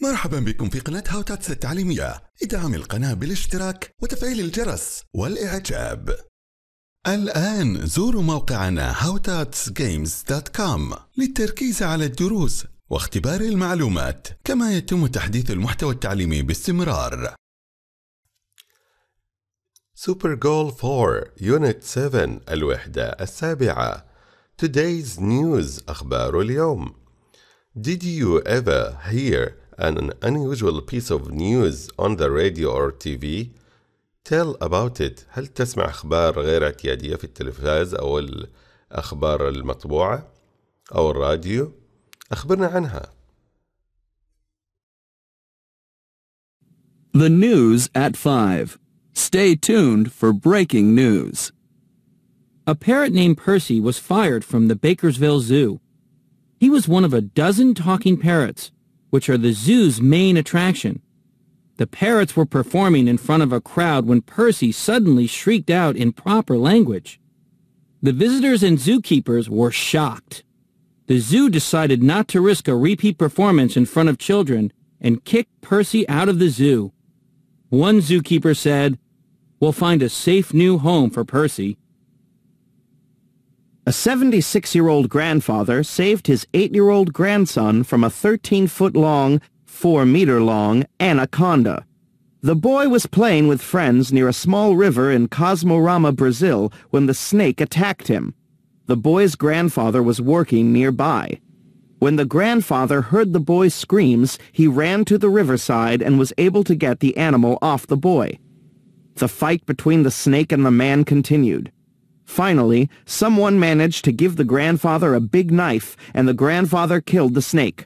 مرحبا بكم في قناة هاوتاتس التعليمية ادعم القناة بالاشتراك وتفعيل الجرس والإعجاب الآن زوروا موقعنا howtatsgames.com للتركيز على الدروس واختبار المعلومات كما يتم تحديث المحتوى التعليمي باستمرار سوبر جول 4 يونت 7 الوحدة السابعة Today's News أخبار اليوم Did you ever hear and an unusual piece of news on the radio or TV tell about it هل تسمع أخبار غير اعتيادية في التلفاز أو الأخبار المطبوعة أو الراديو أخبرنا عنها The news at 5. Stay tuned for breaking news. A parrot named Percy was fired from the Bakersville Zoo. He was one of a dozen talking parrots which are the zoo's main attraction. The parrots were performing in front of a crowd when Percy suddenly shrieked out in proper language. The visitors and zookeepers were shocked. The zoo decided not to risk a repeat performance in front of children and kicked Percy out of the zoo. One zookeeper said, We'll find a safe new home for Percy. A 76-year-old grandfather saved his 8-year-old grandson from a 13-foot-long, 4-meter-long anaconda. The boy was playing with friends near a small river in Cosmorama, Brazil, when the snake attacked him. The boy's grandfather was working nearby. When the grandfather heard the boy's screams, he ran to the riverside and was able to get the animal off the boy. The fight between the snake and the man continued. Finally, someone managed to give the grandfather a big knife, and the grandfather killed the snake.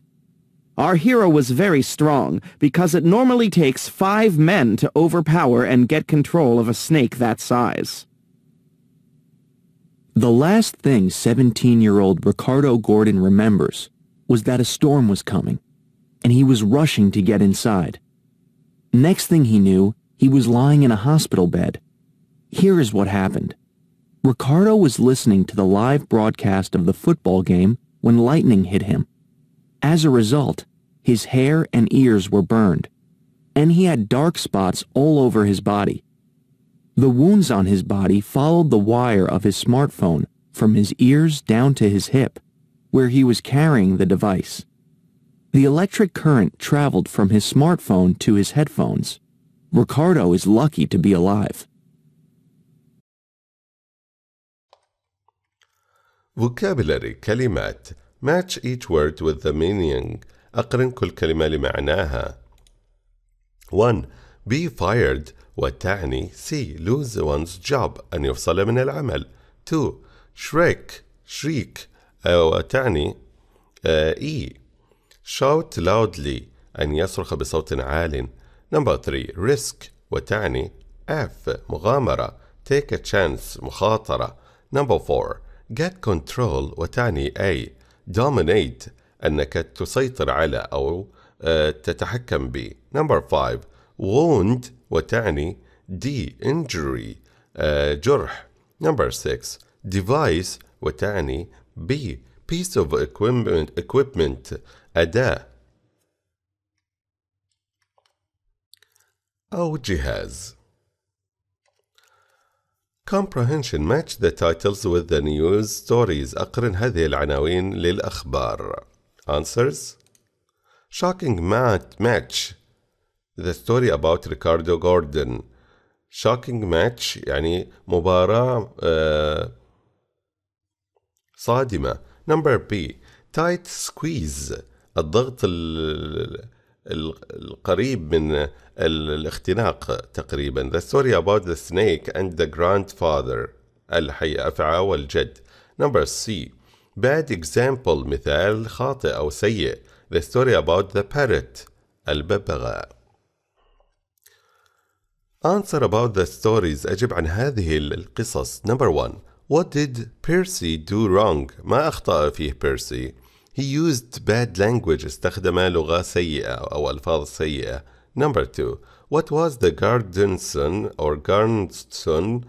Our hero was very strong, because it normally takes five men to overpower and get control of a snake that size. The last thing 17-year-old Ricardo Gordon remembers was that a storm was coming, and he was rushing to get inside. Next thing he knew, he was lying in a hospital bed. Here is what happened. Ricardo was listening to the live broadcast of the football game when lightning hit him. As a result, his hair and ears were burned, and he had dark spots all over his body. The wounds on his body followed the wire of his smartphone from his ears down to his hip, where he was carrying the device. The electric current traveled from his smartphone to his headphones. Ricardo is lucky to be alive. Vocabulary كلمات Match each word with the meaning أقرن كل كلمة لمعناها 1. Be fired وتعني C. Lose one's job أن يفصل من العمل 2. Shriek شريك وتعني E. Shout loudly أن يصرخ بصوت عال Number 3. Risk وتعني F. مغامرة Take a chance مخاطرة Number 4. get control وتعني أي dominate أنك تسيطر على أو تتحكم به number five wound وتعني d injury جرح number six device وتعني b piece of equipment, equipment أداة أو جهاز Comprehension match the titles with the news stories أقرن هذه العناوين للأخبار Answers Shocking match The story about Ricardo Gordon Shocking match يعني مباراة uh, صادمة Number B Tight squeeze الضغط ال القريب من الاختناق تقريبا The story about the snake and the grandfather الحي أفعى والجد Number C Bad example مثال خاطئ أو سيء The story about the parrot الببغاء Answer about the stories أجب عن هذه القصص Number one What did Percy do wrong؟ ما أخطأ فيه Percy؟ He used bad language استخدم لغة سيئة أو ألفاظ سيئة. Number two, what was the grandson or grandson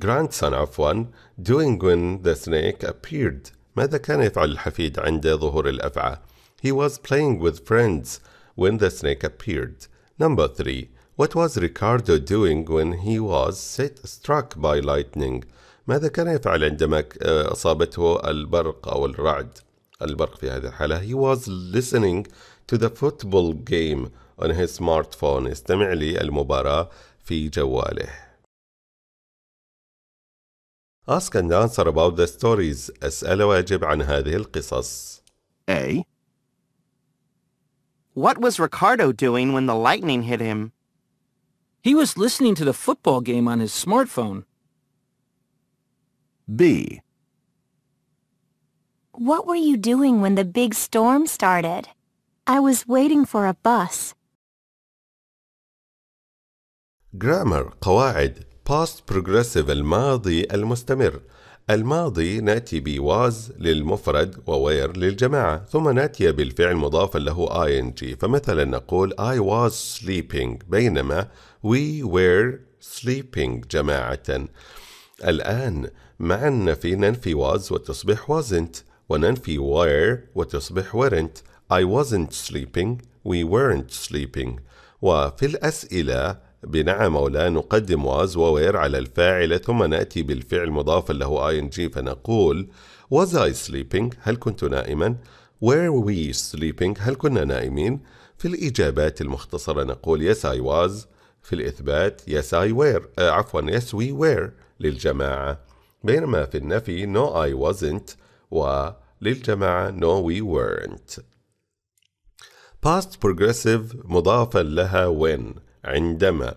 grandson one, doing when the snake appeared؟ ماذا كان يفعل الحفيد عند ظهور الأفعى؟ He was playing with friends when the snake appeared. Number three, what was Ricardo doing when he was set, struck by lightning؟ ماذا كان يفعل عندما أصابته البرق أو الرعد؟ البرق في هذه الحالة he was listening to the football game on his smartphone استمع للمباراة في جواله Ask and answer about the stories اسأل واجب عن هذه القصص A What was Ricardo doing when the lightning hit him? He was listening to the football game on his smartphone. B. What were you doing when the big storm started? I was waiting for a bus. grammar قواعد past progressive الماضي المستمر الماضي نأتي ب was للمفرد و were للجماعة ثم نأتي بالفعل مضافا له ing فمثلا نقول I was sleeping بينما we were sleeping جماعة الآن مع النفي ننفي was وتصبح wasn't وننفي were وتصبح weren't I wasn't sleeping we weren't sleeping وفي الأسئلة بنعم أو لا نقدم was و were على الفاعل ثم نأتي بالفعل مضافا له ing فنقول was I sleeping هل كنت نائما were we sleeping هل كنا نائمين في الإجابات المختصرة نقول yes I was في الإثبات yes I were آه عفوا yes we were للجماعة بينما في النفي no I wasn't و للجماعة No We Weren't Past Progressive مضافا لها when عندما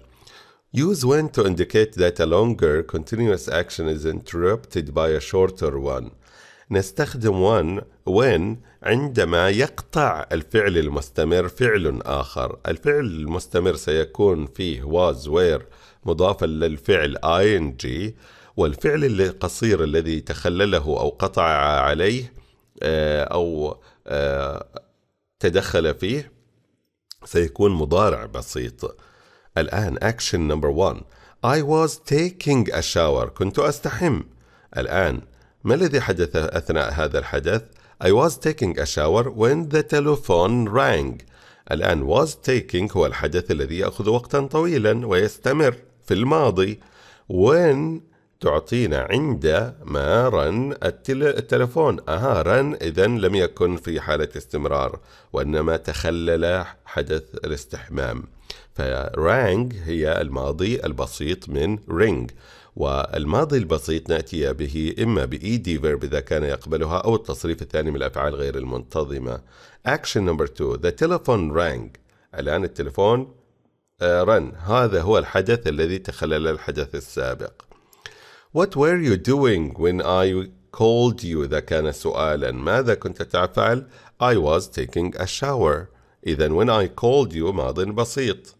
Use when to indicate that a longer continuous action is interrupted by a shorter one نستخدم when when عندما يقطع الفعل المستمر فعل آخر الفعل المستمر سيكون فيه was where مضافا للفعل ing والفعل القصير الذي تخلله أو قطع عليه آه، أو آه، تدخل فيه سيكون مضارع بسيط الآن أكشن نمبر 1 I was taking a shower كنت أستحم الآن ما الذي حدث أثناء هذا الحدث؟ I was taking a shower when the telephone rang الآن was taking هو الحدث الذي يأخذ وقتا طويلا ويستمر في الماضي when تعطينا عند ما رن التلفون أها رن إذا لم يكن في حالة استمرار وإنما تخلل حدث الاستحمام فرانج هي الماضي البسيط من رينج والماضي البسيط نأتي به إما بإي دي فيرب إذا كان يقبلها أو التصريف الثاني من الأفعال غير المنتظمة Action number two The telephone rang الآن التليفون آه، رن هذا هو الحدث الذي تخلل الحدث السابق What were you doing when I called you إذا كان سؤالا ماذا كنت تفعل I was taking a shower إذا when I called you ماض بسيط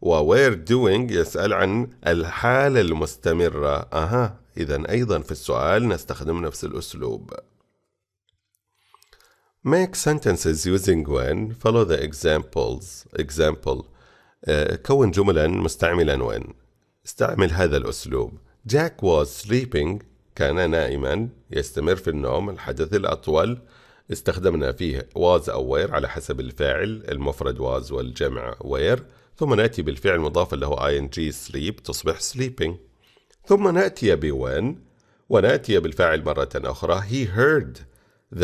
و were doing يسأل عن الحالة المستمرة أها إذا أيضا في السؤال نستخدم نفس الأسلوب Make sentences using when follow the examples example كون جملا مستعملا when استعمل هذا الأسلوب Jack was sleeping كان نائما يستمر في النوم الحدث الأطول استخدمنا فيه was أو على حسب الفاعل المفرد was والجمع were ثم نأتي بالفعل المضاف له ing sleep تصبح sleeping ثم نأتي ب when ونأتي بالفاعل مرة أخرى he heard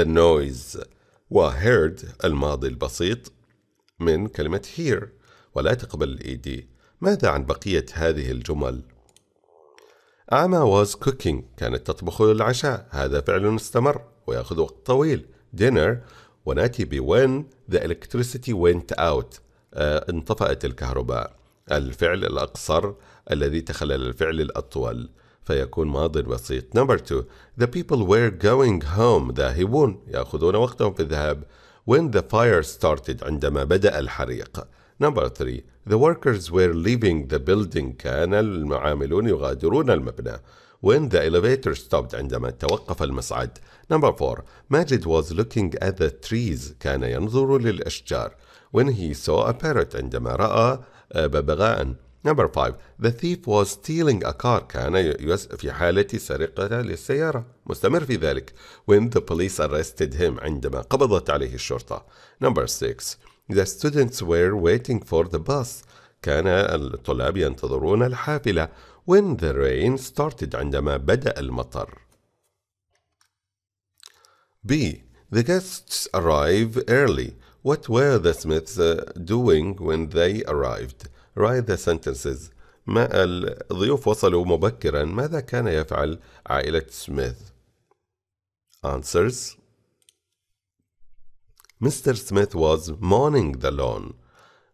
the noise و heard الماضي البسيط من كلمة hear ولا تقبل الإيدي e ماذا عن بقية هذه الجمل؟ أما was cooking كانت تطبخ للعشاء هذا فعل استمر ويأخذ وقت طويل dinner ونأتي ب when the electricity went out آه انطفأت الكهرباء الفعل الأقصر الذي تخلل الفعل الأطول فيكون ماض بسيط number two the people were going home ذاهبون يأخذون وقتهم في الذهاب when the fire started عندما بدأ الحريق number three The workers were leaving the building. كان المعاملون يغادرون المبنى. When the elevator stopped عندما توقف المصعد. Number 4. Majid was looking at the trees. كان ينظر للأشجار. When he saw a parrot عندما رأى ببغاء. Number 5. The thief was stealing a car. كان في حالة سرقة للسيارة. مستمر في ذلك. When the police arrested him. عندما قبضت عليه الشرطة. Number 6. The students were waiting for the bus. كان الطلاب ينتظرون الحافلة when the rain started عندما بدأ المطر. B. The guests arrive early. What were the Smiths uh, doing when they arrived? Write the sentences. ما الضيوف وصلوا مبكرا ماذا كان يفعل عائلة سميث؟ Answers Mr. Smith was mowing the lawn.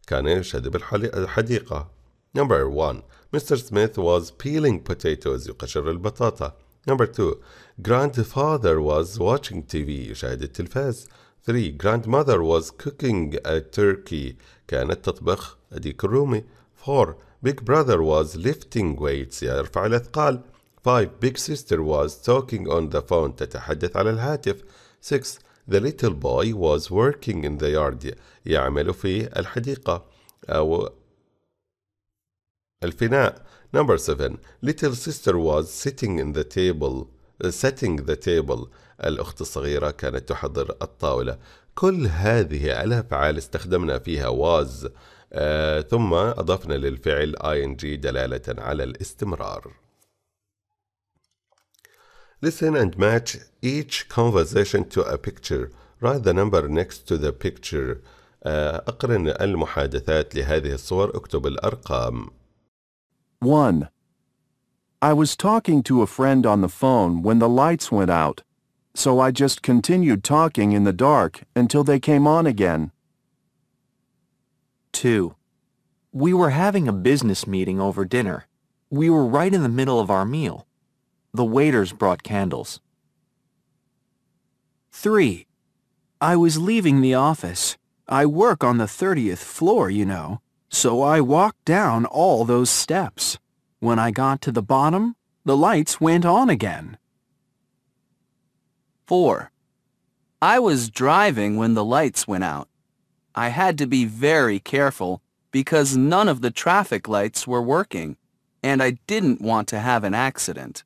كان يشهد بالحديقة. Number one, Mr. Smith was peeling potatoes. يقشر البطاطا. Number two, grandfather was watching TV. يشاهد التلفاز. 3. Grandmother was cooking a turkey. كانت تطبخ ديك الرومي. 4. Big brother was lifting weights. يرفع الأثقال. 5. Big sister was talking on the phone. تتحدث على الهاتف. 6. The little boy was working in the yard يعمل في الحديقة أو الفناء Number seven Little sister was sitting in the table uh, setting the table الأخت الصغيرة كانت تحضر الطاولة كل هذه الأفعال استخدمنا فيها was آه ثم أضفنا للفعل ing دلالة على الاستمرار Listen and match each conversation to a picture. Write the number next to the picture. Uh, أقرن المحادثات لهذه الصور. اكتب الأرقام. 1. I was talking to a friend on the phone when the lights went out, so I just continued talking in the dark until they came on again. 2. We were having a business meeting over dinner. We were right in the middle of our meal. The waiters brought candles. 3. I was leaving the office. I work on the 30th floor, you know, so I walked down all those steps. When I got to the bottom, the lights went on again. 4. I was driving when the lights went out. I had to be very careful because none of the traffic lights were working, and I didn't want to have an accident.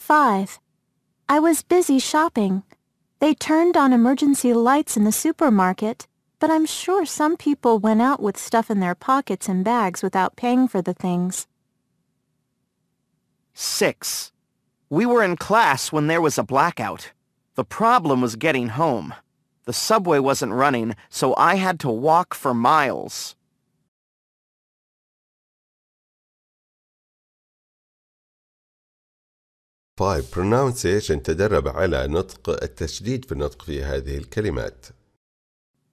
5. I was busy shopping. They turned on emergency lights in the supermarket, but I'm sure some people went out with stuff in their pockets and bags without paying for the things. 6. We were in class when there was a blackout. The problem was getting home. The subway wasn't running, so I had to walk for miles. 5 pronunciation تدرب على نطق التشديد في النطق في هذه الكلمات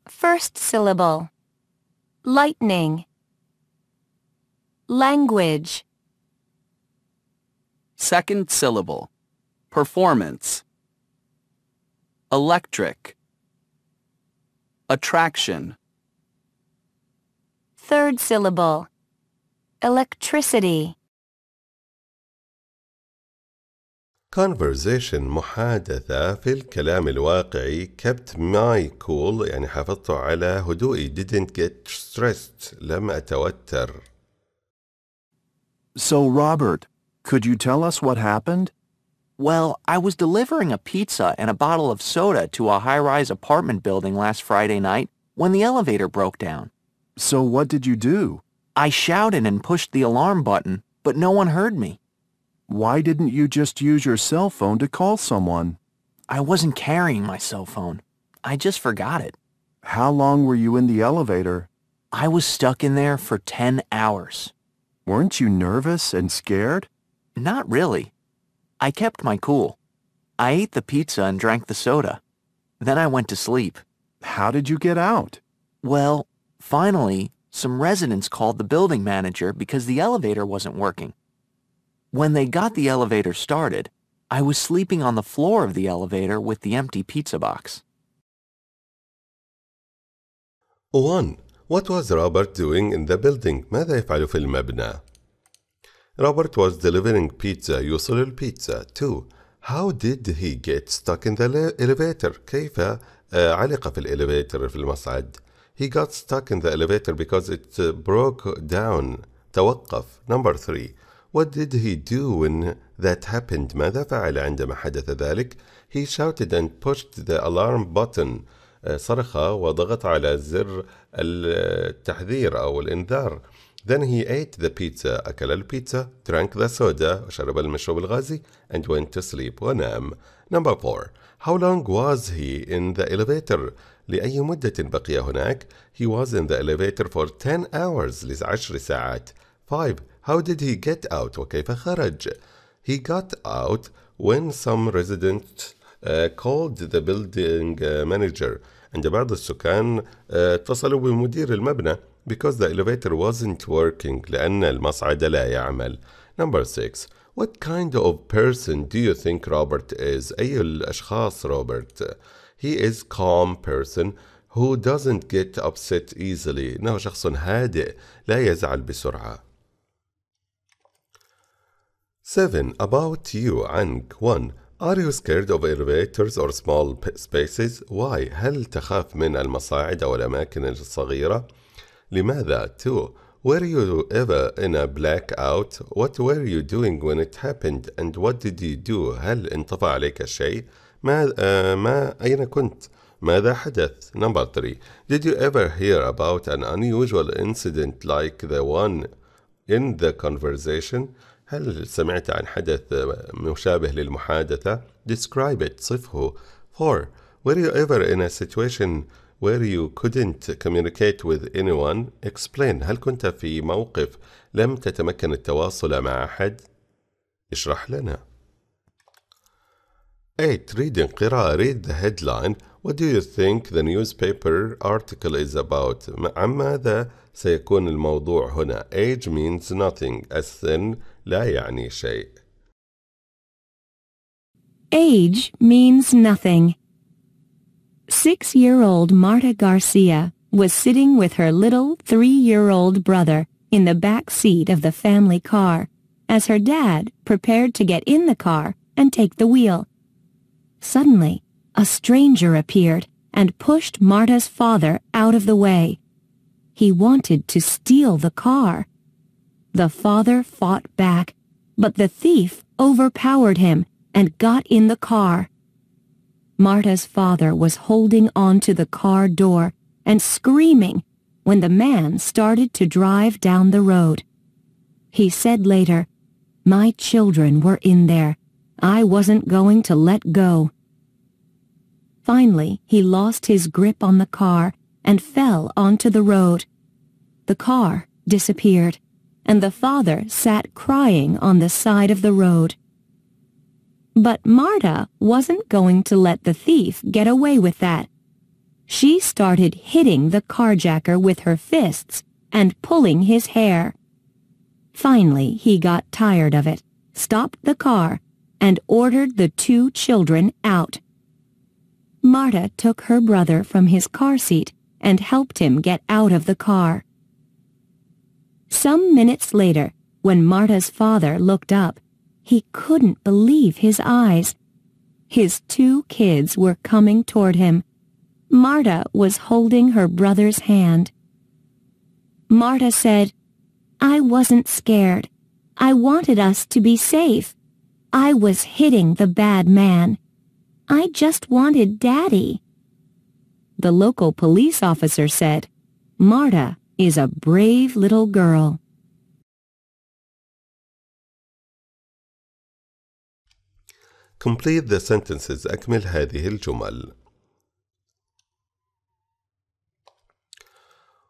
First syllable Lightning Language Second syllable Performance Electric Attraction Third syllable Electricity conversation محادثة في الكلام الواقعي kept my cool يعني حافظته على هدوئي didn't get stressed لم أتوتر So Robert, could you tell us what happened? Well, I was delivering a pizza and a bottle of soda to a high-rise apartment building last Friday night when the elevator broke down. So what did you do? I shouted and pushed the alarm button, but no one heard me. Why didn't you just use your cell phone to call someone? I wasn't carrying my cell phone. I just forgot it. How long were you in the elevator? I was stuck in there for 10 hours. Weren't you nervous and scared? Not really. I kept my cool. I ate the pizza and drank the soda. Then I went to sleep. How did you get out? Well, finally, some residents called the building manager because the elevator wasn't working. When they got the elevator started, I was sleeping on the floor of the elevator with the empty pizza box. 1. What was Robert doing in the building? ماذا يفعل في المبنى? Robert was delivering pizza, يوصل البيتزا. 2. How did he get stuck in the elevator? كيف علق في الإليفيتر في المصعد؟ He got stuck in the elevator because it uh، broke down. توقف. Number 3. What did he do when that happened? ماذا فعل عندما حدث ذلك؟ He shouted and pushed the alarm button. Uh, صرخ وضغط على زر التحذير أو الإنذار. Then he ate the pizza, أكل البيتزا, drank the soda, وشرب المشروب الغازي, and went to sleep ونام. Number four. How long was he in the elevator? لأي مدة بقي هناك؟ He was in the elevator for 10 hours لعشر ساعات. 5. How did he get out? وكيف خرج? He got out when some resident uh, called the building uh, manager. عند بعض السكان uh, اتصلوا بمدير المبنى because the elevator wasn't working لأن المصعد لا يعمل. Number 6. What kind of person do you think Robert is? أي الأشخاص روبرت؟ He is calm person who doesn't get upset easily. إنه شخص هادئ لا يزعل بسرعة. 7. About you عنك 1. Are you scared of elevators or small spaces? Why? هل تخاف من المصاعد أو الأماكن الصغيرة؟ لماذا؟ 2. Were you ever in a blackout? What were you doing when it happened and what did you do? هل انطفى عليك شيء؟ ما, uh, ما أين كنت؟ ماذا حدث؟ Number 3. Did you ever hear about an unusual incident like the one in the conversation? هل سمعت عن حدث مشابه للمحادثة؟ Describe it صفه 4. Were you ever in a situation where you couldn't communicate with anyone? Explain هل كنت في موقف لم تتمكن التواصل مع أحد؟ اشرح لنا 8. Reading قراءة Read the headline What do you think the newspaper article is about? عن ماذا سيكون الموضوع هنا? Age means nothing السن لا يعني شيء. Age means nothing. Six-year-old Marta Garcia was sitting with her little three-year-old brother in the back seat of the family car as her dad prepared to get in the car and take the wheel. Suddenly, a stranger appeared and pushed Marta's father out of the way. He wanted to steal the car. The father fought back, but the thief overpowered him and got in the car. Marta's father was holding on to the car door and screaming when the man started to drive down the road. He said later, My children were in there. I wasn't going to let go. Finally, he lost his grip on the car and fell onto the road. The car disappeared and the father sat crying on the side of the road. But Marta wasn't going to let the thief get away with that. She started hitting the carjacker with her fists and pulling his hair. Finally, he got tired of it, stopped the car, and ordered the two children out. Marta took her brother from his car seat and helped him get out of the car. Some minutes later, when Marta's father looked up, he couldn't believe his eyes. His two kids were coming toward him. Marta was holding her brother's hand. Marta said, I wasn't scared. I wanted us to be safe. I was hitting the bad man. I just wanted Daddy. The local police officer said, Marta, is a brave little girl. Complete the sentences أكمل هذه الجمل.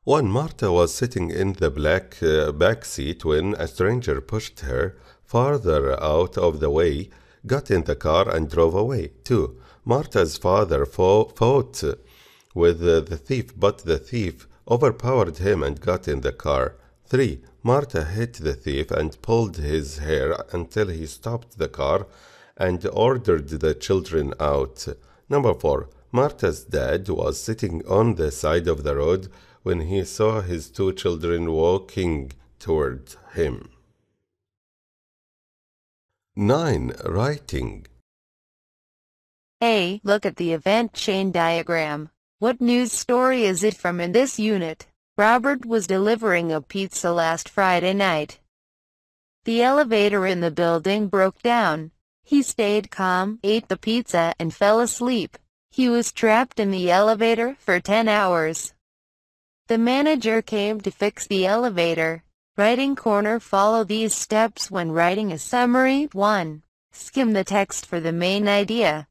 One Marta was sitting in the black uh, back seat when a stranger pushed her farther out of the way, got in the car and drove away. Two, Marta's father fought with the thief, but the thief overpowered him and got in the car. 3. Marta hit the thief and pulled his hair until he stopped the car and ordered the children out. Number 4. Marta's dad was sitting on the side of the road when he saw his two children walking toward him. 9. Writing A. Look at the event chain diagram. What news story is it from in this unit? Robert was delivering a pizza last Friday night. The elevator in the building broke down. He stayed calm, ate the pizza, and fell asleep. He was trapped in the elevator for 10 hours. The manager came to fix the elevator. Writing corner follow these steps when writing a summary. 1. Skim the text for the main idea.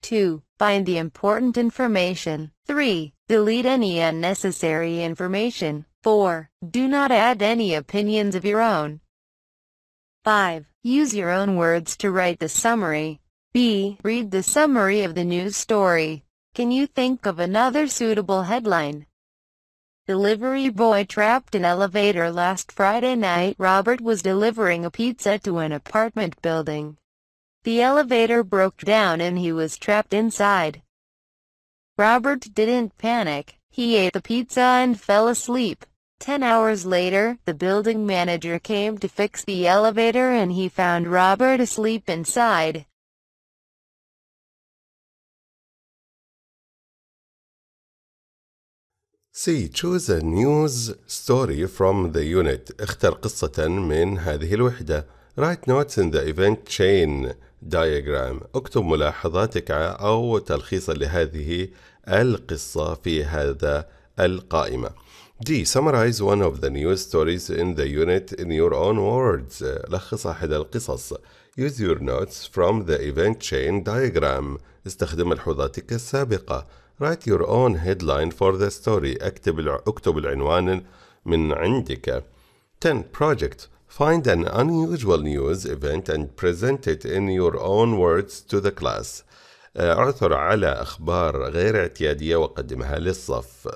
2. Find the important information. 3. Delete any unnecessary information. 4. Do not add any opinions of your own. 5. Use your own words to write the summary. B. Read the summary of the news story. Can you think of another suitable headline? Delivery boy trapped in elevator last Friday night. Robert was delivering a pizza to an apartment building. The elevator broke down and he was trapped inside. Robert didn't panic, he ate the pizza and fell asleep. Ten hours later, the building manager came to fix the elevator and he found Robert asleep inside. See, Choose a news story from the unit. اختر قصة من هذه الوحدة. Write notes in the event chain. دايجرام اكتب ملاحظاتك أو تلخيصا لهذه القصة في هذا القائمة D. Summarize one of the news stories in the unit in your own words. لخص أحد القصص. Use your notes from the event chain diagram. استخدم ملحوظاتك السابقة. Write your own headline for the story. اكتب اكتب العنوان من عندك. 10. Project Find an unusual news event and present it in your own words to the class. اعثر uh, على أخبار غير اعتيادية وقدمها للصف.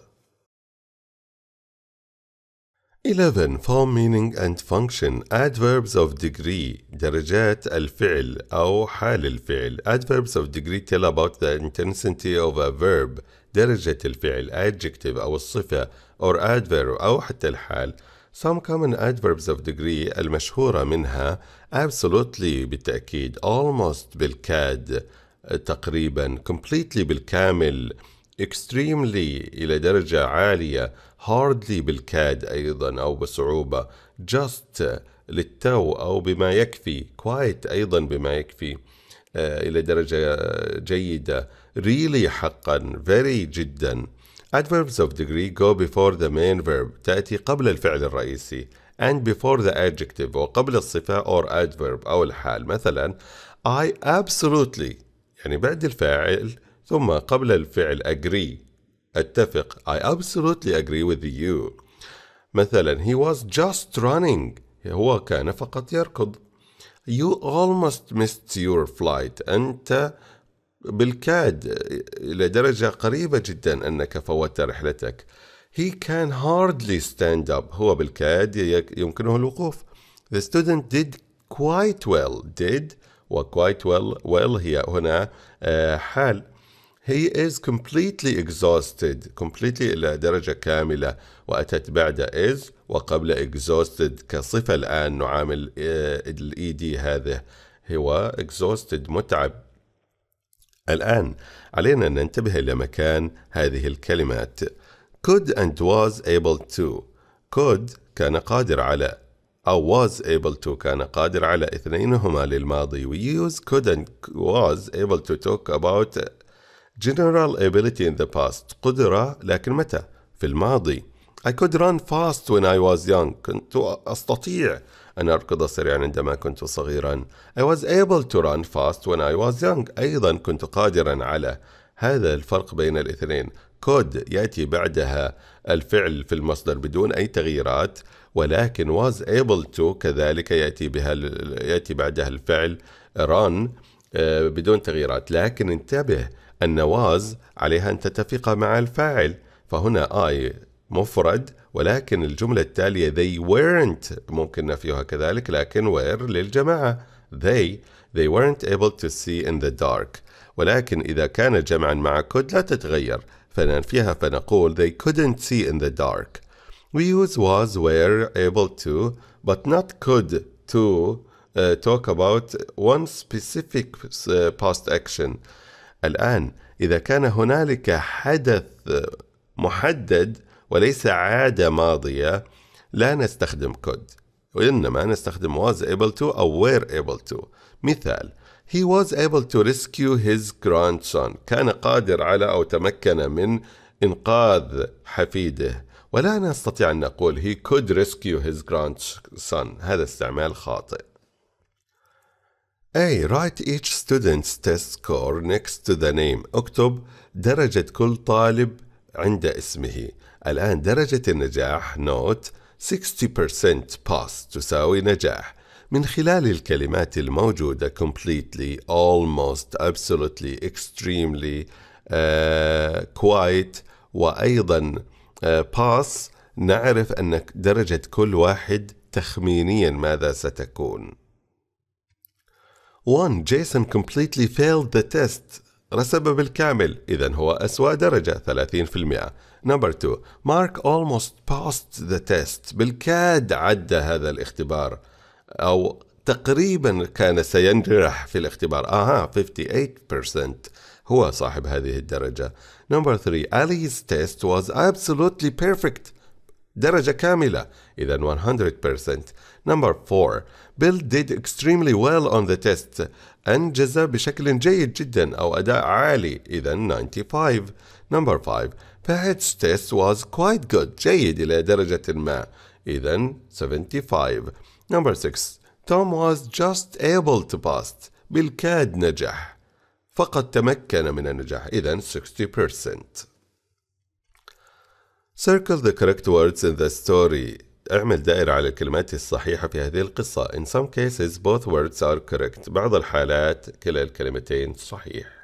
11. Form meaning and function. Adverbs of degree. درجات الفعل أو حال الفعل. Adverbs of degree tell about the intensity of a verb. درجة الفعل. Adjective أو الصفة or adverb أو حتى الحال. Some common adverbs of degree المشهورة منها absolutely بالتأكيد almost بالكاد تقريبا completely بالكامل extremely إلى درجة عالية hardly بالكاد أيضا أو بصعوبة just للتو أو بما يكفي quite أيضا بما يكفي آه، إلى درجة جيدة really حقا very جدا Adverbs of degree go before the main verb تأتي قبل الفعل الرئيسي and before the adjective وقبل الصفة or adverb أو الحال مثلا I absolutely يعني بعد الفاعل ثم قبل الفعل agree أتفق I absolutely agree with you مثلا he was just running هو كان فقط يركض You almost missed your flight أنت بالكاد إلى درجة قريبة جدا أنك فوتت رحلتك He can hardly stand up هو بالكاد يمكنه الوقوف The student did quite well did و quite well well هي هنا حال He is completely exhausted completely إلى درجة كاملة وأتت بعد is وقبل exhausted كصفة الآن نعامل الـ ED هذه هو exhausted متعب الآن علينا أن ننتبه إلى مكان هذه الكلمات could and was able to could كان قادر على أو was able to كان قادر على اثنينهما للماضي we use could and was able to talk about general ability in the past قدرة لكن متى؟ في الماضي I could run fast when I was young كنت أستطيع أن أركض سريعا عندما كنت صغيرا I was able to run fast when I was young أيضا كنت قادرا على هذا الفرق بين الاثنين could يأتي بعدها الفعل في المصدر بدون أي تغييرات ولكن was able to كذلك يأتي, بها يأتي بعدها الفعل run آه، بدون تغييرات لكن انتبه أن was عليها أن تتفق مع الفاعل فهنا I مفرد ولكن الجملة التالية they weren't ممكن نفيها كذلك لكن were للجماعة they they weren't able to see in the dark ولكن إذا كان جمعا مع could لا تتغير فننفيها فنقول they couldn't see in the dark we use was were able to but not could to uh, talk about one specific uh, past action الآن إذا كان هنالك حدث محدد وليس عادة ماضية لا نستخدم could وإنما نستخدم was able to أو were able to مثال He was able to rescue his grandson كان قادر على أو تمكن من إنقاذ حفيده ولا نستطيع أن نقول he could rescue his grandson هذا استعمال خاطئ A. Write each student's test score next to the name اكتب درجة كل طالب عند اسمه الآن درجة النجاح نوت 60% pass تساوي نجاح من خلال الكلمات الموجودة completely, almost, absolutely, extremely, uh, quite وأيضا uh, آه، pass نعرف أن درجة كل واحد تخمينيا ماذا ستكون. 1. Jason completely failed the test رسب بالكامل إذا هو أسوأ درجة 30% نمبر 2 مارك almost passed the test بالكاد عدى هذا الاختبار أو تقريبا كان سينجح في الاختبار أها 58% هو صاحب هذه الدرجة نمبر 3 Ali's test was absolutely perfect درجة كاملة إذا 100% نمبر 4 بيل did extremely well on the test أنجز بشكل جيد جدا أو أداء عالي إذا 95 Number 5 Pat's test was quite good جيد إلى درجة ما إذا 75 Number 6 Tom was just able to pass بالكاد نجح فقد تمكن من النجاح إذا 60% Circle the correct words in the story اعمل دائرة على الكلمات الصحيحة في هذه القصة. In some cases both words are correct. بعض الحالات كلا الكلمتين صحيح.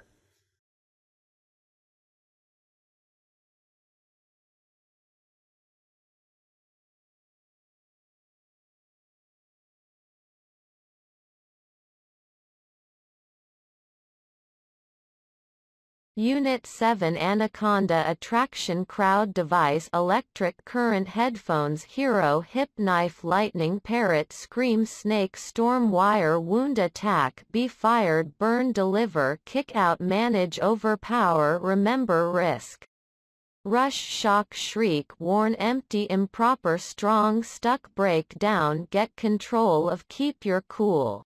Unit 7 Anaconda Attraction Crowd Device Electric Current Headphones Hero Hip Knife Lightning Parrot Scream Snake Storm Wire Wound Attack Be Fired Burn Deliver Kick Out Manage Overpower Remember Risk Rush shock shriek warn empty improper strong stuck break down get control of keep your cool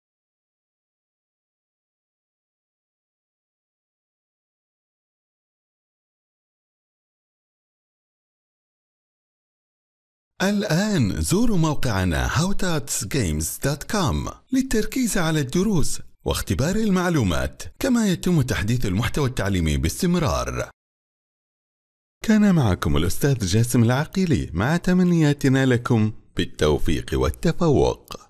الآن زوروا موقعنا howtatsgames.com للتركيز على الدروس واختبار المعلومات كما يتم تحديث المحتوى التعليمي باستمرار كان معكم الأستاذ جاسم العقيلي مع تمنياتنا لكم بالتوفيق والتفوق